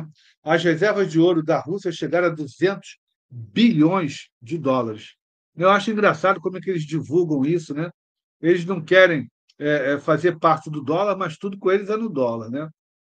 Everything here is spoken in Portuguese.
né? as reservas de ouro da Rússia chegaram a 200 bilhões de dólares. Eu acho engraçado como é que eles divulgam isso, né? Eles não querem é, é fazer parte do dólar, mas tudo com eles é no dólar, né?